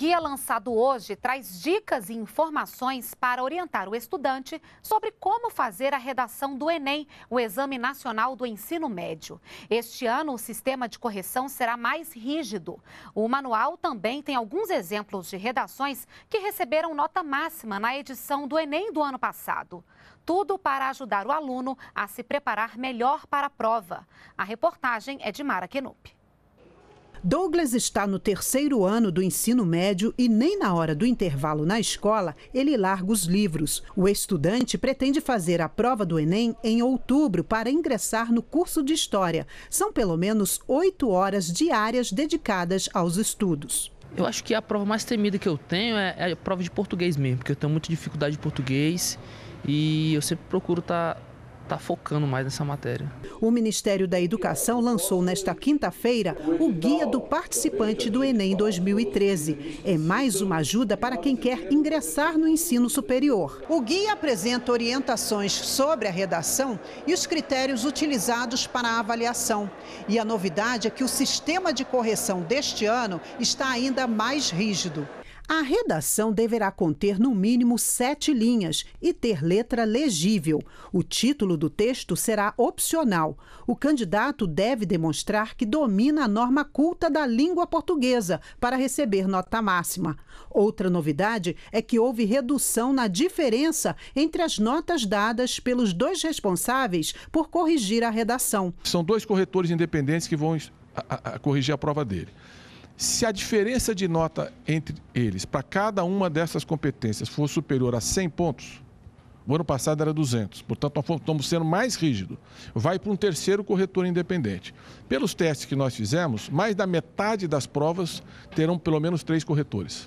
guia lançado hoje traz dicas e informações para orientar o estudante sobre como fazer a redação do Enem, o Exame Nacional do Ensino Médio. Este ano, o sistema de correção será mais rígido. O manual também tem alguns exemplos de redações que receberam nota máxima na edição do Enem do ano passado. Tudo para ajudar o aluno a se preparar melhor para a prova. A reportagem é de Mara Kenup. Douglas está no terceiro ano do ensino médio e nem na hora do intervalo na escola ele larga os livros. O estudante pretende fazer a prova do Enem em outubro para ingressar no curso de História. São pelo menos oito horas diárias dedicadas aos estudos. Eu acho que a prova mais temida que eu tenho é, é a prova de português mesmo, porque eu tenho muita dificuldade de português e eu sempre procuro estar tá está focando mais nessa matéria. O Ministério da Educação lançou nesta quinta-feira o Guia do Participante do Enem 2013. É mais uma ajuda para quem quer ingressar no ensino superior. O guia apresenta orientações sobre a redação e os critérios utilizados para a avaliação. E a novidade é que o sistema de correção deste ano está ainda mais rígido. A redação deverá conter no mínimo sete linhas e ter letra legível. O título do texto será opcional. O candidato deve demonstrar que domina a norma culta da língua portuguesa para receber nota máxima. Outra novidade é que houve redução na diferença entre as notas dadas pelos dois responsáveis por corrigir a redação. São dois corretores independentes que vão a, a, a corrigir a prova dele. Se a diferença de nota entre eles, para cada uma dessas competências, for superior a 100 pontos, o ano passado era 200, portanto nós estamos sendo mais rígidos. Vai para um terceiro corretor independente. Pelos testes que nós fizemos, mais da metade das provas terão pelo menos três corretores.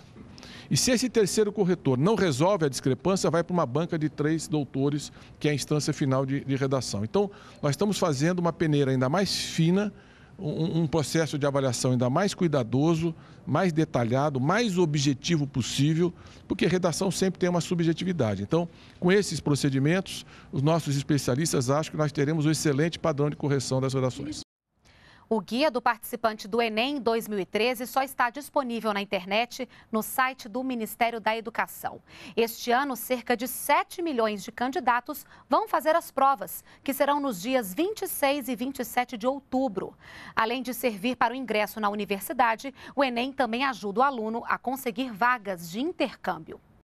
E se esse terceiro corretor não resolve a discrepância, vai para uma banca de três doutores, que é a instância final de, de redação. Então, nós estamos fazendo uma peneira ainda mais fina um, um processo de avaliação ainda mais cuidadoso, mais detalhado, mais objetivo possível, porque redação sempre tem uma subjetividade. Então, com esses procedimentos, os nossos especialistas acham que nós teremos um excelente padrão de correção das redações. O guia do participante do Enem 2013 só está disponível na internet no site do Ministério da Educação. Este ano, cerca de 7 milhões de candidatos vão fazer as provas, que serão nos dias 26 e 27 de outubro. Além de servir para o ingresso na universidade, o Enem também ajuda o aluno a conseguir vagas de intercâmbio.